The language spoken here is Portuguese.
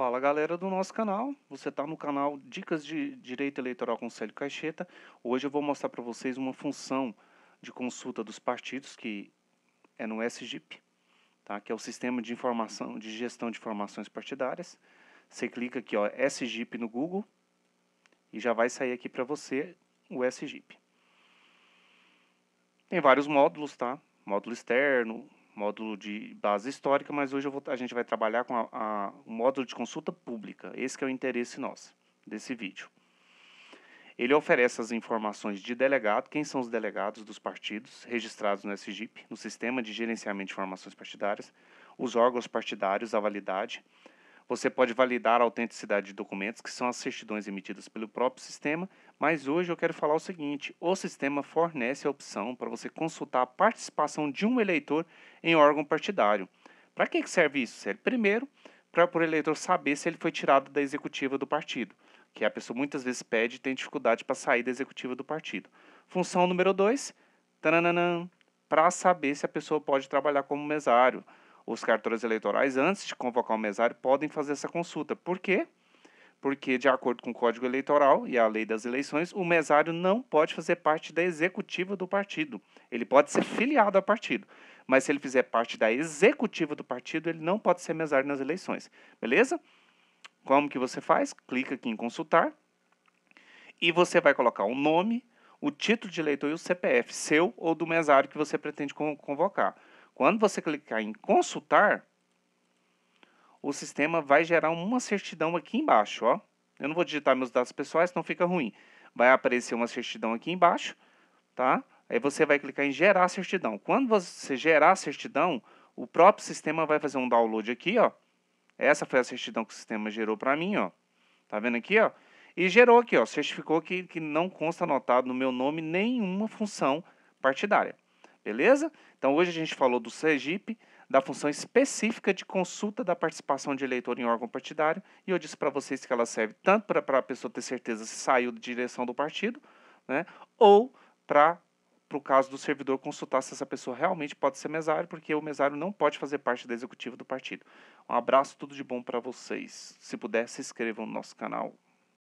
Fala galera do nosso canal, você está no canal Dicas de Direito Eleitoral com Caixeta. Hoje eu vou mostrar para vocês uma função de consulta dos partidos que é no SGIP, tá? que é o Sistema de Informação de Gestão de Informações Partidárias. Você clica aqui, ó, SGIP no Google e já vai sair aqui para você o SGIP. Tem vários módulos, tá? Módulo externo, módulo de base histórica, mas hoje vou, a gente vai trabalhar com o módulo de consulta pública. Esse é o interesse nosso desse vídeo. Ele oferece as informações de delegado, quem são os delegados dos partidos registrados no SGIP, no Sistema de Gerenciamento de Informações Partidárias, os órgãos partidários, a validade, você pode validar a autenticidade de documentos, que são as certidões emitidas pelo próprio sistema, mas hoje eu quero falar o seguinte: o sistema fornece a opção para você consultar a participação de um eleitor em órgão partidário. Para que serve isso? Serve primeiro para o eleitor saber se ele foi tirado da executiva do partido, que a pessoa muitas vezes pede e tem dificuldade para sair da executiva do partido. Função número dois, para saber se a pessoa pode trabalhar como mesário, os cartórios eleitorais, antes de convocar o mesário, podem fazer essa consulta. Por quê? Porque, de acordo com o Código Eleitoral e a Lei das Eleições, o mesário não pode fazer parte da executiva do partido. Ele pode ser filiado a partido, mas se ele fizer parte da executiva do partido, ele não pode ser mesário nas eleições. Beleza? Como que você faz? Clica aqui em consultar e você vai colocar o nome, o título de eleitor e o CPF seu ou do mesário que você pretende convocar. Quando você clicar em consultar, o sistema vai gerar uma certidão aqui embaixo, ó. Eu não vou digitar meus dados pessoais, não fica ruim. Vai aparecer uma certidão aqui embaixo, tá? Aí você vai clicar em gerar certidão. Quando você gerar certidão, o próprio sistema vai fazer um download aqui, ó. Essa foi a certidão que o sistema gerou para mim, ó. Tá vendo aqui, ó? E gerou aqui, ó, certificou que, que não consta anotado no meu nome nenhuma função partidária. Beleza? Então hoje a gente falou do Sergipe, da função específica de consulta da participação de eleitor em órgão partidário, e eu disse para vocês que ela serve tanto para a pessoa ter certeza se saiu de direção do partido, né, ou para para o caso do servidor consultar se essa pessoa realmente pode ser mesário, porque o mesário não pode fazer parte da executiva do partido. Um abraço, tudo de bom para vocês. Se puder, se inscrevam no nosso canal.